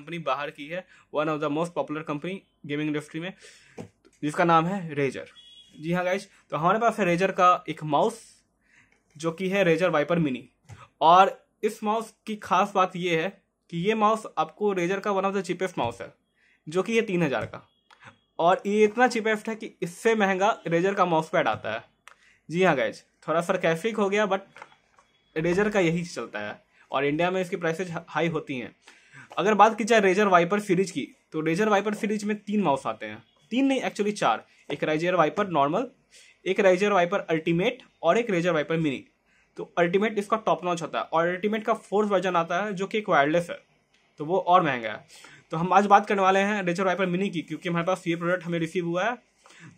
Company बाहर की है one of the most popular company gaming industry में जिसका नाम है रेजर जी हाँ गाइज तो हमारे पास है रेजर का एक माउस जो कि है रेजर वाइपर मिनी और इस माउस की खास बात यह है कि ये माउस आपको रेजर का one of the cheapest mouse है जो कि ये तीन हज़ार का और ये इतना चीपेस्ट है कि इससे महंगा रेजर का माउस पैड आता है जी हाँ गैज थोड़ा सा कैफिक हो गया बट रेजर का यही चलता है और इंडिया में इसकी प्राइसेज हाई होती हैं अगर बात की जाए रेजर वाइपर फ्रिज की तो रेजर वाइपर फ्रिज में तीन माउस आते हैं तीन नहीं एक्चुअली चार एक रेजर वाइपर नॉर्मल एक रेजर वाइपर अल्टीमेट और एक रेजर वाइपर मिनी तो अल्टीमेट इसका टॉप नॉच होता है और अल्टीमेट का फोर्थ वर्जन आता है जो कि एक वायरलेस है तो वो और महंगा है तो हम आज बात करने वाले हैं रेजर वाइपर मिनी की क्योंकि हमारे पास ये प्रोडक्ट हमें रिसीव हुआ है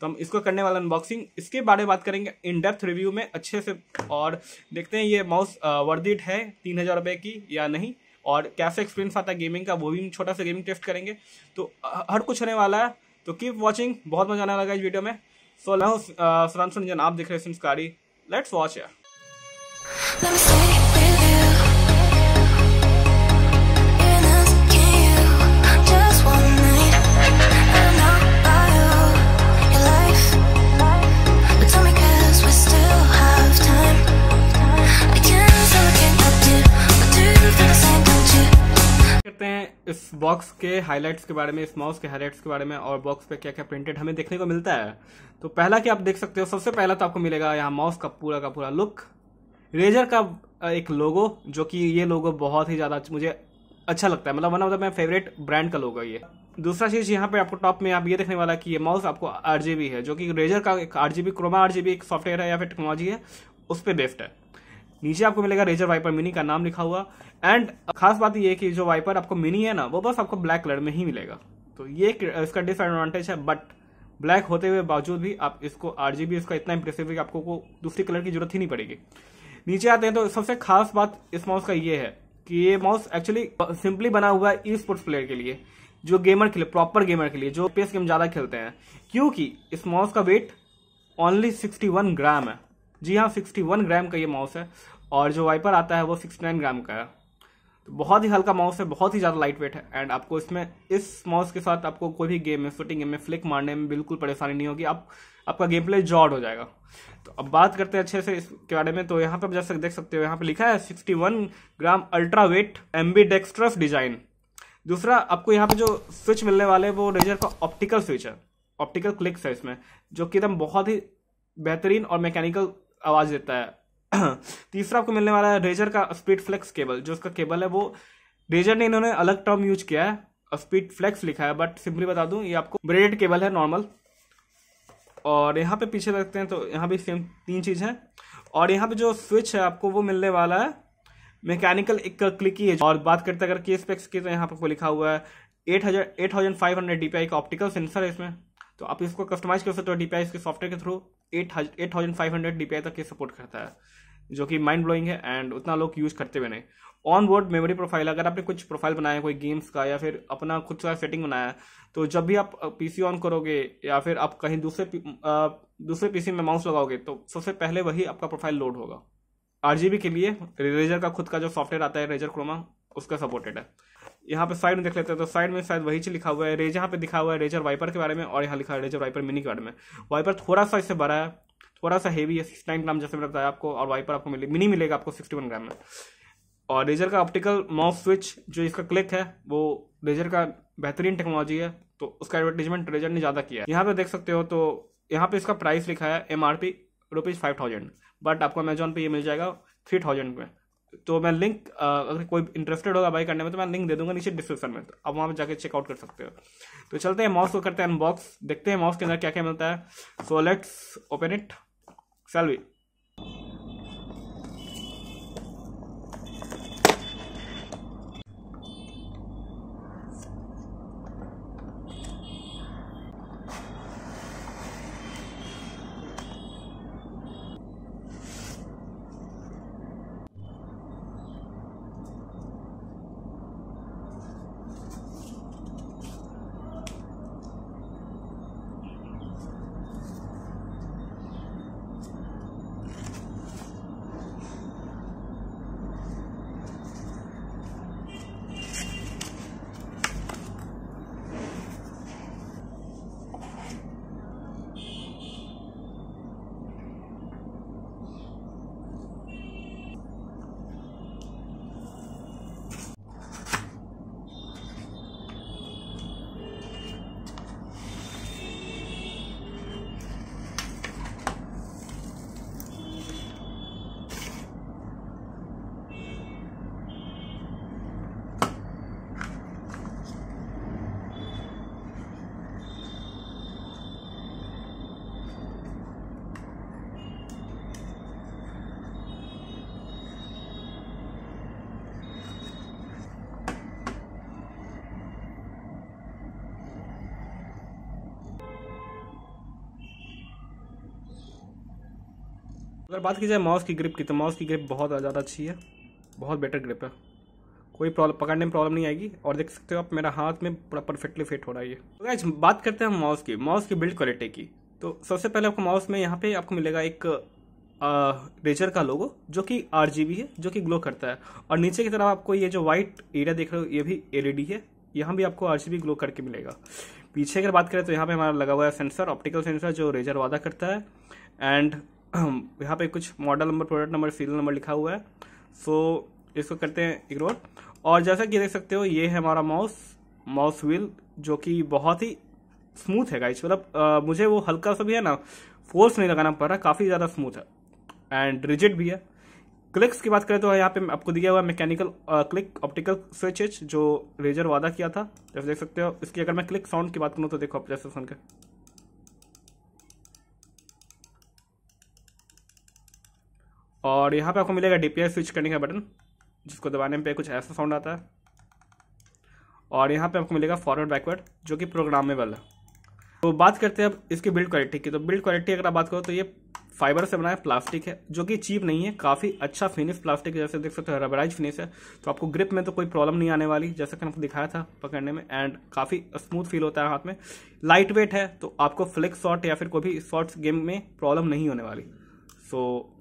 तो हम इसको करने वाला अनबॉक्सिंग इसके बारे में बात करेंगे इन डेप्थ रिव्यू में अच्छे से और देखते हैं ये माउस वर्दिट है तीन हज़ार रुपये की या नहीं और कैसे एक्सपीरियंस आता है गेमिंग का वो भी छोटा सा गेमिंग टेस्ट करेंगे तो हर कुछ होने वाला है तो कीप वॉचिंग बहुत मजा आने लगा इस वीडियो में सो so, मैं हूँ आप देख रहे हैं लेट्स वॉच यार इस बॉक्स के हाईलाइट्स के बारे में इस माउस के हाईलाइट्स के बारे में और बॉक्स पे क्या क्या प्रिंटेड हमें देखने को मिलता है तो पहला कि आप देख सकते हो सबसे पहला तो आपको मिलेगा यहाँ माउस का पूरा का पूरा लुक रेजर का एक लोगो जो कि ये लोगो बहुत ही ज़्यादा मुझे अच्छा लगता है मतलब one of the my favourite brand का लोगो ये दूसरा चीज़ यहाँ पे आपको टॉप में आप ये देखने वाला कि ये माउस आपको आर है जो कि रेजर का एक आर जी क्रोमा आर एक सॉफ्टवेयर है या फिर टेक्नोलॉजी है उस पर बेस्ट है नीचे आपको मिलेगा रेजर वाइपर मिनी का नाम लिखा हुआ एंड खास बात ये कि जो वाइपर आपको मिनी है ना वो बस आपको ब्लैक कलर में ही मिलेगा तो ये इसका डिसएडवांटेज है बट ब्लैक होते हुए बावजूद भी आप इसको आर इसका इतना इंप्रेसिव है कि आपको को दूसरी कलर की जरूरत ही नहीं पड़ेगी नीचे आते हैं तो सबसे खास बात इस माउस का ये है कि ये माउस एक्चुअली सिंपली बना हुआ है ई स्पोर्ट्स प्लेयर के लिए जो गेमर के लिए प्रॉपर गेमर के लिए जो पेस गेम ज़्यादा खेलते हैं क्योंकि इस माउस का वेट ओनली वन ग्राम है जी हाँ सिक्सटी वन ग्राम का ये माउस है और जो वाइपर आता है वो सिक्सटी नाइन ग्राम का है तो बहुत ही हल्का माउस है बहुत ही ज़्यादा लाइट वेट है एंड आपको इसमें इस माउस के साथ आपको कोई भी गेम में शूटिंग गेम में फ्लिक मारने में बिल्कुल परेशानी नहीं होगी आप आपका गेम प्ले जॉड हो जाएगा तो अब बात करते हैं अच्छे से इसके बारे में तो यहाँ पर आप जैसे देख सकते हो यहाँ पर लिखा है one gram ultra weight ambi design दूसरा आपको यहाँ पे जो स्विच मिलने वाले वो रेजर का ऑप्टिकल स्विच है ऑप्टिकल क्लिक्स है इसमें जो कि एकदम बहुत ही बेहतरीन और मैकेनिकल आवाज़ देता है तीसरा आपको मिलने वाला है रेजर का स्पीड फ्लेक्स केबल जो उसका केबल है वो रेजर ने इन्होंने अलग टर्म यूज किया है स्पीड फ्लेक्स लिखा है बट सिंपली बता दूं ये आपको ब्रेडेड केबल है नॉर्मल और यहाँ पे पीछे रखते हैं तो यहाँ भी सेम तीन चीज़ है और यहाँ पे जो स्विच है आपको वो मिलने वाला है मैकेनिकल एक क्लिक ही है और बात करते अगर की स्पेक्स की तो यहाँ पर लिखा हुआ है एट हज़ार eight thousand five hundred DPI का ऑप्टिकल सेंसर है इसमें तो आप इसको कस्टमाइज कर सकते हो डीपीआई इसके सॉफ्टवेयर के through eight eight thousand five hundred DPI तक ये सपोर्ट करता है जो कि माइंड ब्लोइंग है एंड उतना लोग यूज करते हुए नहीं ऑन बोर्ड मेमोरी प्रोफाइल अगर आपने कुछ प्रोफाइल बनाया कोई गेम्स का या फिर अपना खुद का सेटिंग बनाया तो जब भी आप पीसी ऑन करोगे या फिर आप कहीं दूसरे दूसरे पीसी में माउस लगाओगे तो सबसे पहले वही आपका प्रोफाइल लोड होगा आर के लिए रेजर का खुद का जो सॉफ्टवेयर आता है रेजर क्रोमा उसका सपोर्टेड है यहाँ पे साइड में देख लेते हैं तो साइड में शायद वही चीज लिखा हुआ है रेज यहाँ पे दिखा हुआ है रेजर वाइपर के बारे में और यहाँ लिखा है रेजर वाइपर मिनी के बारे में वाइपर थोड़ा सा इससे बड़ा है थोड़ा सा हेवी है सिक्सटी ग्राम जैसे मैंने बताया आपको और वाइपर आपको मिले मिनी मिलेगा आपको सिक्सटी वन ग्राम में और रेजर का ऑप्टिकल माउस स्विच जो इसका क्लिक है वो रेजर का बेहतरीन टेक्नोलॉजी है तो उसका एडवर्टीजमेंट रेजर ने ज़्यादा किया है यहाँ पे देख सकते हो तो यहाँ पे इसका प्राइस लिखा है M R P rupees five thousand but आपको अमेजोन पे ये मिल जाएगा थ्री थाउजेंड में तो मैं लिंक अगर कोई इंटरेस्टेड होगा बाई करने में तो मैं लिंक दे दूंगा नीचे डिस्क्रिप्शन में तो आप वहाँ पर जाकर चेकआउट कर सकते हो तो चलते हैं माउस को करते हैं अनबॉक्स देखते हैं माउस के अंदर क्या क्या मिलता है so let's open it sale अगर बात की जाए माउस की ग्रिप की तो माउस की ग्रिप बहुत ज़्यादा अच्छी है बहुत बेटर ग्रिप है कोई प्रॉब्लम पकड़ने में प्रॉब्लम नहीं आएगी और देख सकते हो आप मेरा हाथ में पूरा परफेक्टली फिट हो रहा है तो गाइज बात करते हैं माउस की माउस की बिल्ड क्वालिटी की तो सबसे पहले आपको माउस में यहाँ पे आपको मिलेगा एक रेजर का लोगो जो कि आर है जो कि ग्लो करता है और नीचे की तरफ आपको ये जो वाइट एरिया देख रहे हो ये भी एल है यहाँ भी आपको आर ग्लो करके मिलेगा पीछे अगर बात करें तो यहाँ पे हमारा लगा हुआ है सेंसर ऑप्टिकल सेंसर जो रेजर वादा करता है एंड यहाँ पे कुछ model number product number serial number लिखा हुआ है सो so, इसको करते हैं इग्नोर और जैसा कि देख सकते हो ये है हमारा माउस माउस व्हील जो कि बहुत ही स्मूथ है गाइस मतलब मुझे वो हल्का सा भी है ना फोर्स नहीं लगाना पड़ रहा काफ़ी ज़्यादा स्मूथ है एंड रिजिड भी है क्लिक्स की बात करें तो यहाँ पे आपको दिया हुआ मैकेनिकल क्लिक ऑप्टिकल स्विचेज जो रेजर वादा किया था जैसे देख सकते हो इसकी अगर मैं क्लिक साउंड की बात करूँ तो देखो आप जैसे सुनकर और यहाँ पे आपको मिलेगा डी स्विच करने का बटन जिसको दबाने पे कुछ ऐसा साउंड आता है और यहाँ पे आपको मिलेगा फॉरवर्ड बैकवर्ड जो कि प्रोग्रामेबल है तो बात करते हैं अब इसकी बिल्ड क्वालिटी की तो बिल्ड क्वालिटी अगर आप बात करो तो ये फाइबर से बना है प्लास्टिक है जो कि चीप नहीं है काफ़ी अच्छा फिनिश प्लास्टिक जैसे देख सकते हो रबराइज फिनिश है तो आपको ग्रिप में तो कोई प्रॉब्लम नहीं आने वाली जैसा कि आपको दिखाया था पकड़ने में एंड काफ़ी स्मूथ फील होता है हाथ में लाइट वेट है तो आपको फ्लिक शॉट या फिर कोई भी शॉर्ट्स गेम में प्रॉब्लम नहीं होने वाली सो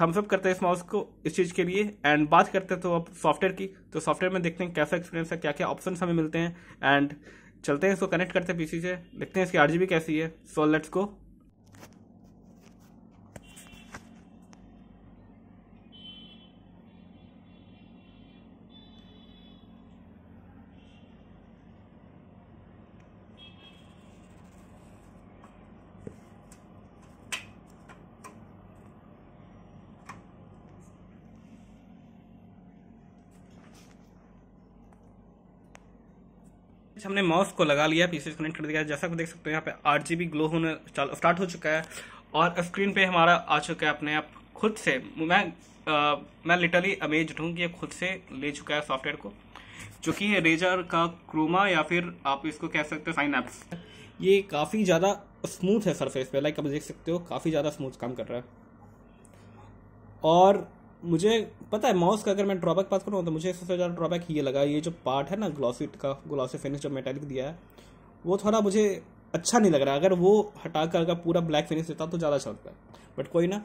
थम्सअप करते हैं इस माउस को इस चीज़ के लिए एंड बात करते हैं तो अब सॉफ्टवेयर की तो सॉफ्टवेयर में देखते हैं कैसा एक्सपीरियंस है क्या क्या ऑप्शन हमें मिलते हैं एंड चलते हैं इसको कनेक्ट करते हैं पीसी से देखते हैं इसकी आर कैसी है सो लेट्स गो हमने माउस को लगा लिया पीछे कनेक्ट कर दिया जैसा आप देख सकते हो यहाँ पे आठ जी ग्लो होने स्टार्ट हो चुका है और स्क्रीन पे हमारा आ चुका है अपने आप खुद से मैं आ, मैं लिटरली अमेज हूँ कि ये खुद से ले चुका है सॉफ्टवेयर को जो कि है रेजर का क्रोमा या फिर आप इसको कह सकते हो साइन एप्स ये काफ़ी ज़्यादा स्मूथ है सरफेस पे लाइक आप देख सकते हो काफ़ी ज़्यादा स्मूथ काम कर रहा है और मुझे पता है माउस का अगर मैं ड्रॉबैक पास करूँ तो मुझे सबसे ज़्यादा ड्रॉबैक ये लगा ये जो पार्ट है ना ग्लॉसिट का ग्लॉसी फिनिश जो मेटेलिक दिया है वो थोड़ा मुझे अच्छा नहीं लग रहा है अगर वो हटा कर अगर पूरा ब्लैक फिनिश देता तो ज़्यादा अच्छा लगता है बट कोई ना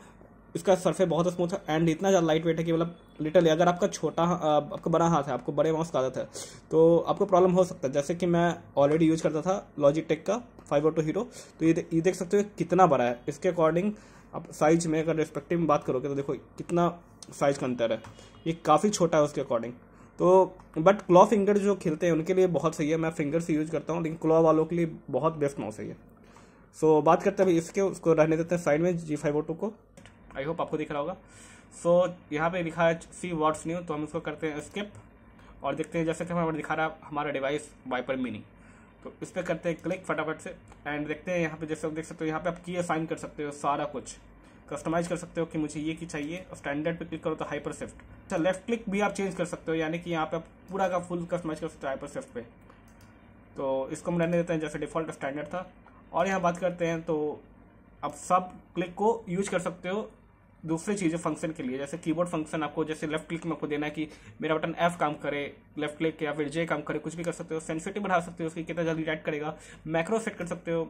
इसका सरफे बहुत स्मूथ है एंड इतना ज़्यादा लाइट वेट है कि मतलब लिटल अगर आपका छोटा आपका बड़ा हाथ है आपको बड़े माउस का आदत है तो आपको प्रॉब्लम हो सकता है जैसे कि मैं ऑलरेडी यूज करता था लॉजिटेक का फाइव ओ टू हीरो तो ये ये देख सकते हो कितना बड़ा है इसके अकॉर्डिंग आप साइज में अगर रिस्पेक्टिव में बात करोगे तो देखो कितना साइज का अंतर है ये काफ़ी छोटा है उसके अकॉर्डिंग तो बट क्लॉ फिंगर जो खेलते हैं उनके लिए बहुत सही है मैं फिंगर से यूज़ करता हूँ लेकिन क्लॉ वालों के लिए बहुत बेस्ट माउस है ये सो so, बात करते हैं इसके उसको रहने देते हैं साइड में जी फाइव ओ टू को आई होप आपको दिख रहा होगा सो so, यहाँ पे लिखा है सी वर्ड्स न्यू तो हम उसको करते हैं स्किप और देखते हैं जैसे कि हमें दिखा रहा है हमारा डिवाइस वाइपर मिनी तो इस पर करते हैं क्लिक फटाफट से एंड देखते हैं यहाँ पे जैसे आप देख सकते हो यहाँ पे आप की असाइन कर सकते हो सारा कुछ कस्टमाइज कर सकते हो कि मुझे ये की चाहिए और स्टैंडर्ड पे क्लिक करो तो हाइपर शिफ्ट अच्छा लेफ्ट क्लिक भी आप चेंज कर सकते हो यानी कि यहाँ पे पूरा का फुल कस्टमाइज कर सकते हो हाइपर सिफ्ट पे तो इसको हम रहने देते हैं जैसे डिफॉल्ट स्टैंडर्ड था और यहाँ बात करते हैं तो आप सब क्लिक को यूज कर सकते हो दूसरी चीज़ें फंक्शन के लिए जैसे कीबोर्ड फंक्शन आपको जैसे लेफ्ट क्लिक में आपको देना है कि मेरा बटन एफ काम करे लेफ्ट क्लिक या फिर जे काम करे कुछ भी कर सकते हो सेंसिटिव बढ़ा सकते हो उसकी कितना जल्दी टाइट करेगा मैक्रो सेट कर सकते हो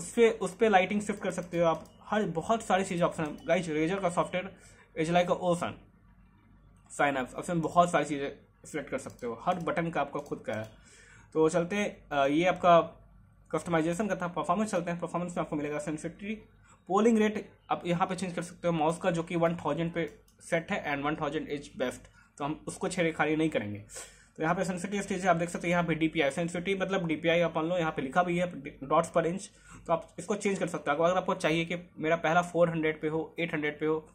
उस पर उस पर लाइटिंग शिफ्ट कर सकते हो आप हर बहुत सारी चीज़ें ऑप्शन है गाइज रेजर का software is like a ocean sign up option बहुत सारी चीज़ें सिलेक्ट कर सकते हो हर बटन का आपका खुद का है तो चलते ये आपका कस्टमाइजेशन का था परफॉर्मेंस चलते हैं परफॉर्मेंस में आपको मिलेगा सेंसिटिविटी पोलिंग रेट आप यहाँ पे चेंज कर सकते हो माउस का जो कि वन थाउजेंड पे सेट है and one thousand is best तो हम उसको छेड़े खाली नहीं करेंगे तो यहाँ पे सेंसिटिव स्टेज है आप देख सकते हैं यहाँ पे डीपीआई सेंसिटिव मतलब डीपीआई अपन लो यहाँ पे लिखा भी है डॉट्स पर इंच तो आप इसको चेंज कर सकते हो अगर आपको चाहिए कि मेरा पहला फोर हंड्रेड पे हो एट हंड्रेड पे हो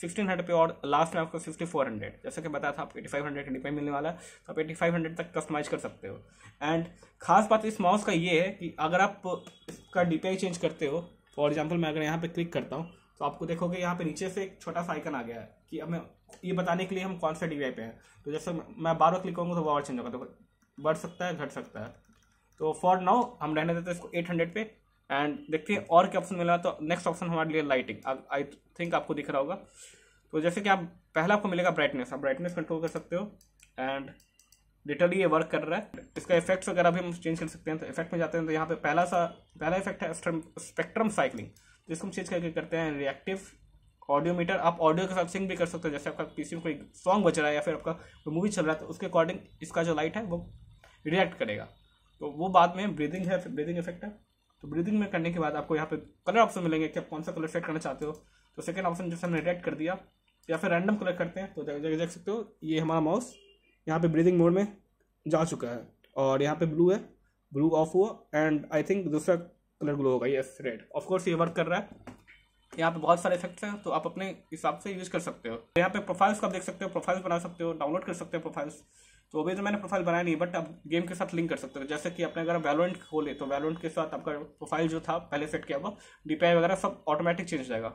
सिक्सटीन हंड्रेड पे और लास्ट में आपको सिक्सटी फोर हंड्रेड जैसे कि बताया था आपको एटी फाइव हंड्रेड का डिपेंड मिलने वाला है तो आप एटी फाइव हंड्रेड तक कस्टमाइज कर सकते हो एंड खास बात इस माउस का ये है कि अगर आप इसका डीपीआई चेंज करते हो फॉर एग्जाम्पल मैं अगर यहाँ पे क्लिक करता हूँ तो आपको देखोगे यहाँ पे नीचे से एक छोटा सा आइकन आ गया है कि अब मैं ये बताने के लिए हम कौन से डिग्री पे हैं तो जैसे मैं बारह क्लिक करूँगा तो बार चेंज होगा तो बढ़ सकता है घट सकता है तो फॉर नाउ हम रहने देते हैं इसको एट हंड्रेड पे एंड देखते हैं और क्या ऑप्शन मिला तो नेक्स्ट ऑप्शन हमारे लिए लाइटिंग आई थिंक आपको दिख रहा होगा तो जैसे कि आप पहला आपको मिलेगा ब्राइटनेस आप ब्राइटनेस कंट्रोल कर सकते हो एंड डिटली ये वर्क कर रहा है इसका इफेक्ट्स वगैरह भी हम चेंज कर सकते हैं तो इफेक्ट में जाते हैं तो यहाँ पे पहला सा पहला इफेक्ट है स्पेक्ट्रम साइकिलिंग जिसको हम चेंज करके करते हैं रिएक्टिव ऑडियो मीटर आप ऑडियो के साथ सिंग भी कर सकते हो जैसे आपका पीसी में कोई सॉन्ग बज रहा है या फिर आपका कोई मूवी चल रहा है तो उसके अकॉर्डिंग इसका जो लाइट है वो रिएक्ट करेगा तो वो बाद में ब्रीदिंग है ब्रीदिंग इफेक्ट है तो ब्रीदिंग में करने के बाद आपको यहाँ पे कलर ऑप्शन मिलेंगे कि आप कौन सा कलर सेट करना चाहते हो तो सेकेंड ऑप्शन जैसे हमने रिएक्ट कर दिया या फिर रैंडम कलर करते हैं तो देख देख सकते हो ये हमारा माउस यहाँ पे ब्रीदिंग मोड में जा चुका है और यहाँ पे ब्लू है ब्लू ऑफ हुआ एंड आई थिंक दूसरा कलर ग्लो होगा यस रेड ऑफकोर्स ये वर्क कर रहा है यहाँ पे बहुत सारे इफेक्ट्स हैं तो आप अपने हिसाब से यूज कर सकते हो तो यहाँ पे प्रोफाइल्स का आप देख सकते हो प्रोफाइल्स बना सकते हो डाउनलोड कर सकते हो प्रोफाइल्स तो अभी तो मैंने प्रोफाइल बनाया नहीं बट आप गेम के साथ लिंक कर सकते हो जैसे कि आपने अगर वैलोरेंट खोले तो वैलोरेंट के साथ आपका प्रोफाइल जो था पहले सेट किया हुआ डीपीआई वगैरह सब ऑटोमेटिक चेंज हो जाएगा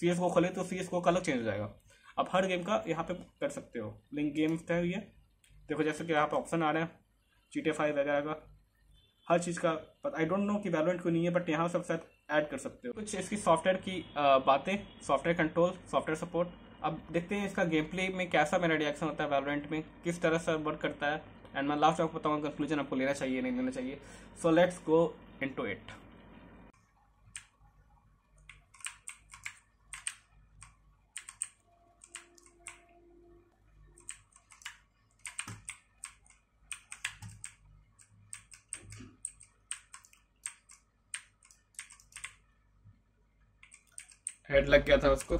सी एस को खोले तो सी एस को अलग चेंज हो जाएगा आप हर गेम का यहाँ पे कर सकते हो लिंक गेम्स तो है ये देखो जैसे कि यहाँ पे ऑप्शन आ रहे हैं जी टी फाइव वगैरह का हर चीज़ का आई डोंट नो कि वैलोरेंट को नहीं है बट यहाँ सब शायद ऐड कर सकते हो कुछ इसकी सॉफ्टवेयर की बातें सॉफ्टवेयर कंट्रोल सॉफ्टवेयर सपोर्ट अब देखते हैं इसका गेम प्ले में कैसा मेरा रिएक्शन होता है वैलोरेंट में किस तरह से वर्क करता है एंड मैं लास्ट आपको बताऊँगा कंक्लूजन आपको लेना चाहिए नहीं लेना चाहिए so let's go into it head लग गया था उसको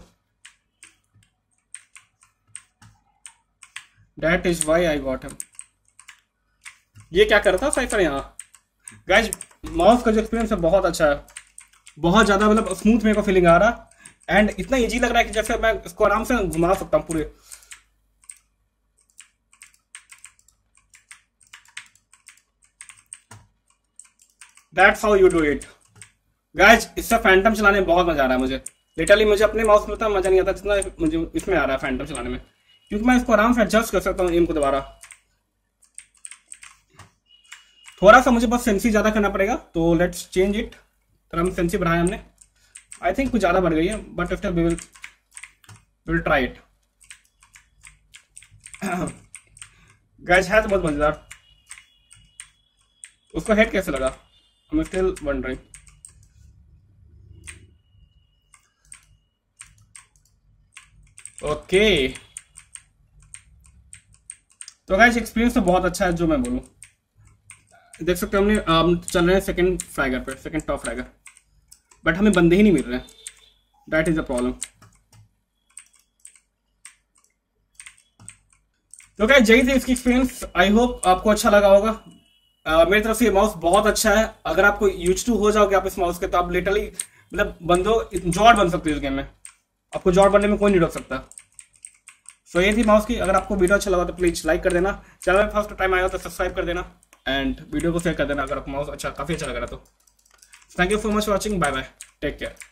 that is why I what हम ये क्या करता था साइफर यहाँ गाइज माउस का जो एक्सपीरियंस है बहुत अच्छा है बहुत ज़्यादा मतलब स्मूथ मेरे को फीलिंग आ रहा एंड इतना इजी लग रहा है कि जैसे मैं इसको आराम से घुमा सकता हूँ पूरे That's how you do it, guys. इससे फैंटम चलाने में बहुत मजा आ रहा है मुझे लिटरली मुझे अपने माउस में उतना मजा नहीं आता जितना मुझे इसमें आ रहा है फैंटम चलाने में क्योंकि मैं इसको आराम से एडजस्ट कर सकता हूँ एम को दोबारा थोड़ा सा मुझे बस सेंसी ज़्यादा करना पड़ेगा तो लेट्स चेंज इट तो हम सेंसी बढ़ाया हमने आई थिंक कुछ ज़्यादा बढ़ गई है but after we will will try it गैस है तो बहुत मज़ेदार उसको हेड कैसे लगा हम स्टिल वन रही ओके तो गाइस एक्सपीरियंस तो बहुत अच्छा है जो मैं बोलूं देख सकते हो हमने हम um, चल रहे हैं सेकंड फ्राइगर पर सेकंड टॉप फ्राइगर बट हमें बंदे ही नहीं मिल रहे हैं दैट इज़ द प्रॉब्लम तो क्या जय थी इसकी एक्सपीरियंस आई होप आपको अच्छा लगा होगा uh, मेरी तरफ से ये माउस बहुत अच्छा है अगर आपको यूज टू हो जाओगे आप इस माउस के तो आप लिटरली मतलब बंदो जॉर्ड बन सकते हो इस गेम में आपको जॉब बनने में कोई नहीं रोक सकता सो so, ये थी माउस की अगर आपको वीडियो अच्छा लगा तो प्लीज़ लाइक कर देना चैनल में फर्स्ट टाइम आएगा तो सब्सक्राइब कर देना एंड वीडियो को शेयर कर देना अगर आपको माउस अच्छा काफ़ी अच्छा लग रहा तो thank you so much watching bye bye take care